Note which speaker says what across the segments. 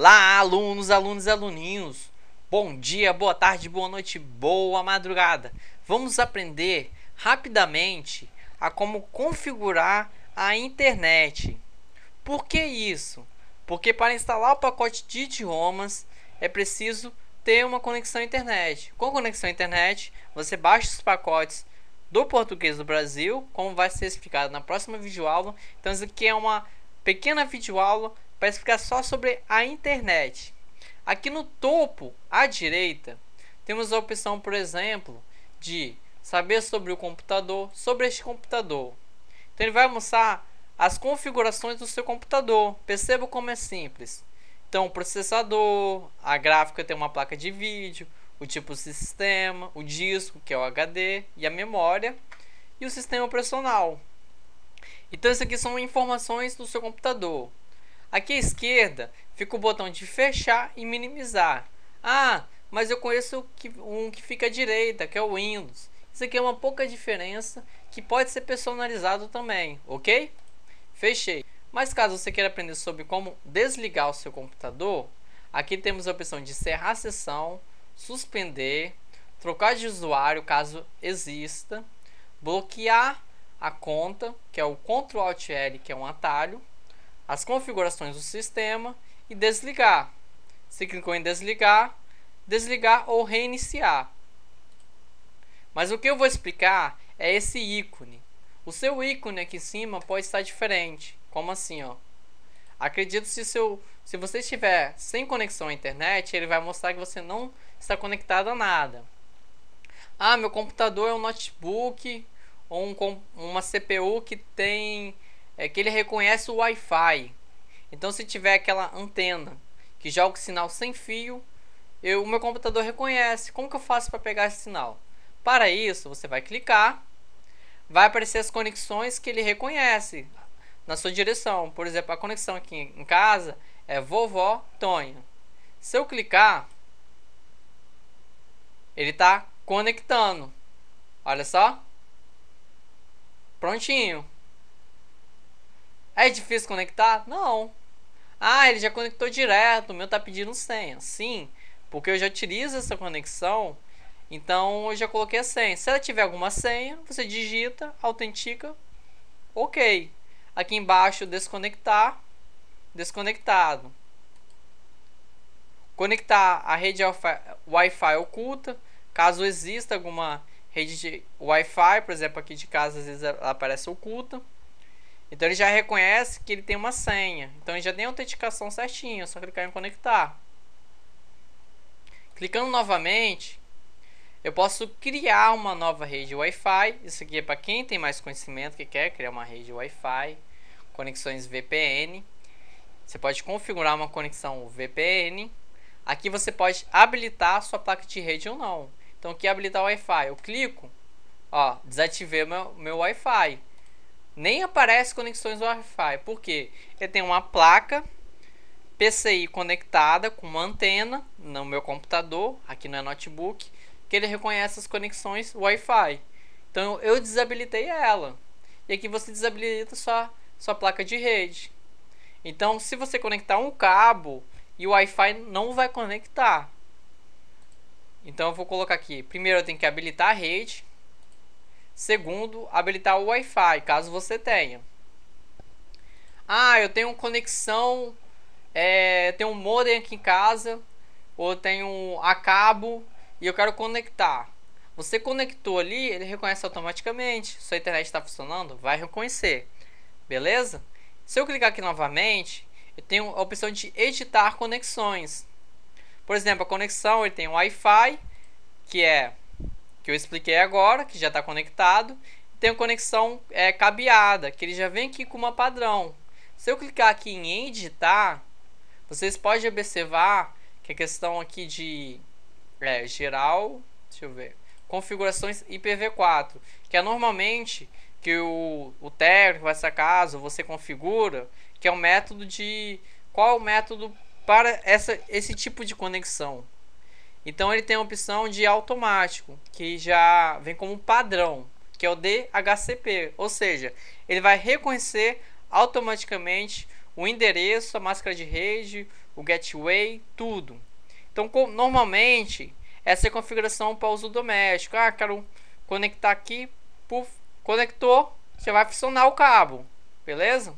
Speaker 1: Olá, alunos, alunos e aluninhos! Bom dia, boa tarde, boa noite, boa madrugada! Vamos aprender rapidamente a como configurar a internet. Por que isso? Porque para instalar o pacote de idiomas é preciso ter uma conexão à internet. Com conexão à internet, você baixa os pacotes do português do Brasil, como vai ser explicado na próxima videoaula. Então, isso aqui é uma pequena videoaula para explicar só sobre a internet. Aqui no topo à direita temos a opção, por exemplo, de saber sobre o computador, sobre este computador. Então ele vai mostrar as configurações do seu computador. Perceba como é simples. Então, o processador, a gráfica tem uma placa de vídeo, o tipo sistema, o disco, que é o HD, e a memória, e o sistema operacional. Então, isso aqui são informações do seu computador. Aqui à esquerda fica o botão de fechar e minimizar. Ah, mas eu conheço um que fica à direita, que é o Windows. Isso aqui é uma pouca diferença que pode ser personalizado também, ok? Fechei. Mas caso você queira aprender sobre como desligar o seu computador, aqui temos a opção de encerrar a sessão, suspender, trocar de usuário caso exista, bloquear a conta, que é o Ctrl Alt L, que é um atalho, as configurações do sistema e desligar. Se clicou em desligar, desligar ou reiniciar. Mas o que eu vou explicar é esse ícone. O seu ícone aqui em cima pode estar diferente. Como assim, ó? Acredito se seu, se você estiver sem conexão à internet, ele vai mostrar que você não está conectado a nada. Ah, meu computador é um notebook ou um, uma CPU que tem é que ele reconhece o Wi-Fi. Então se tiver aquela antena que joga o sinal sem fio, eu, o meu computador reconhece. Como que eu faço para pegar esse sinal? Para isso, você vai clicar, vai aparecer as conexões que ele reconhece na sua direção. Por exemplo, a conexão aqui em casa é vovó Tonho. Se eu clicar, ele está conectando. Olha só. Prontinho. É difícil conectar? Não. Ah, ele já conectou direto, o meu tá pedindo senha. Sim, porque eu já utilizo essa conexão, então eu já coloquei a senha. Se ela tiver alguma senha, você digita, autentica, ok. Aqui embaixo, desconectar, desconectado. Conectar a rede Wi-Fi oculta, caso exista alguma rede de Wi-Fi, por exemplo, aqui de casa às vezes ela aparece oculta. Então ele já reconhece que ele tem uma senha. Então ele já tem a autenticação certinha, é só clicar em conectar. Clicando novamente, eu posso criar uma nova rede Wi-Fi. Isso aqui é para quem tem mais conhecimento que quer criar uma rede Wi-Fi, conexões VPN. Você pode configurar uma conexão VPN. Aqui você pode habilitar a sua placa de rede ou não. Então, aqui é habilitar Wi-Fi. Eu clico, ó, desativei meu, meu Wi-Fi nem aparece conexões Wi-Fi, porque ele tem uma placa PCI conectada com uma antena no meu computador, aqui não é notebook, que ele reconhece as conexões Wi-Fi. Então eu desabilitei ela. E aqui você desabilita sua, sua placa de rede. Então se você conectar um cabo e o Wi-Fi não vai conectar. Então eu vou colocar aqui, primeiro eu tenho que habilitar a rede, Segundo, habilitar o Wi-Fi, caso você tenha. Ah, eu tenho conexão, é, tenho um modem aqui em casa, ou tenho a cabo e eu quero conectar. Você conectou ali, ele reconhece automaticamente. Sua internet está funcionando? Vai reconhecer. Beleza? Se eu clicar aqui novamente, eu tenho a opção de editar conexões. Por exemplo, a conexão ele tem Wi-Fi, que é que eu expliquei agora, que já está conectado. Tem uma conexão é, cabeada, que ele já vem aqui com uma padrão. Se eu clicar aqui em editar, vocês podem observar que a questão aqui de é, geral, deixa eu ver, configurações IPv4, que é normalmente que o, o técnico, essa casa, você configura, que é o um método de... Qual é o método para essa, esse tipo de conexão? Então ele tem a opção de automático, que já vem como padrão, que é o DHCP, ou seja, ele vai reconhecer automaticamente o endereço, a máscara de rede, o gateway, tudo. Então, com, normalmente, essa é a configuração para uso doméstico. Ah, quero conectar aqui, puf, conectou, já vai funcionar o cabo, beleza?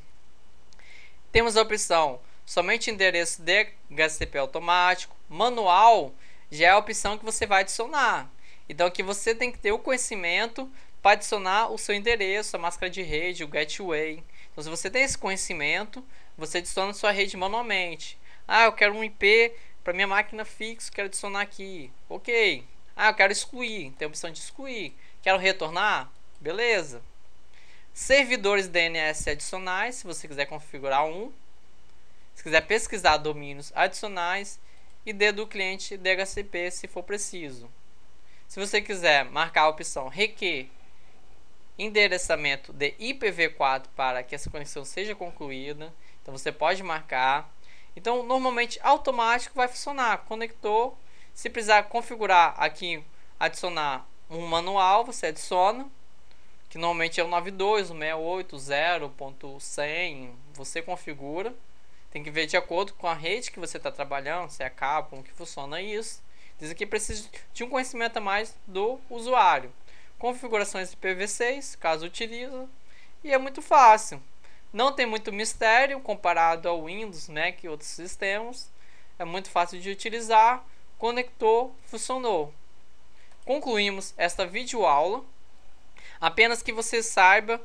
Speaker 1: Temos a opção somente endereço DHCP automático, manual, já é a opção que você vai adicionar. Então que você tem que ter o conhecimento para adicionar o seu endereço, a máscara de rede, o gateway. Então se você tem esse conhecimento, você adiciona sua rede manualmente. Ah, eu quero um IP para minha máquina fixa, quero adicionar aqui. OK. Ah, eu quero excluir, tem a opção de excluir. Quero retornar? Beleza. Servidores DNS adicionais, se você quiser configurar um. Se quiser pesquisar domínios adicionais e D do cliente DHCP se for preciso. Se você quiser marcar a opção requer endereçamento de IPv4 para que essa conexão seja concluída, então você pode marcar. Então, normalmente automático vai funcionar. Conectou. se precisar configurar aqui, adicionar um manual, você adiciona, que normalmente é o 92, o você configura. Tem que ver de acordo com a rede que você está trabalhando, se é cabo, como que funciona isso. Diz aqui precisa de um conhecimento a mais do usuário. Configurações IPv6, caso utiliza. E é muito fácil. Não tem muito mistério comparado ao Windows, Mac né, e outros sistemas. É muito fácil de utilizar. Conectou, funcionou. Concluímos esta videoaula. Apenas que você saiba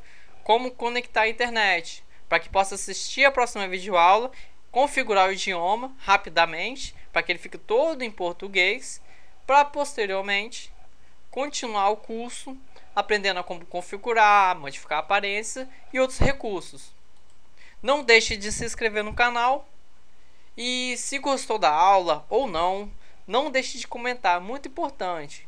Speaker 1: como conectar a internet para que possa assistir a próxima videoaula, configurar o idioma rapidamente, para que ele fique todo em português, para posteriormente continuar o curso aprendendo a como configurar, modificar a aparência e outros recursos. Não deixe de se inscrever no canal e se gostou da aula ou não, não deixe de comentar, é muito importante.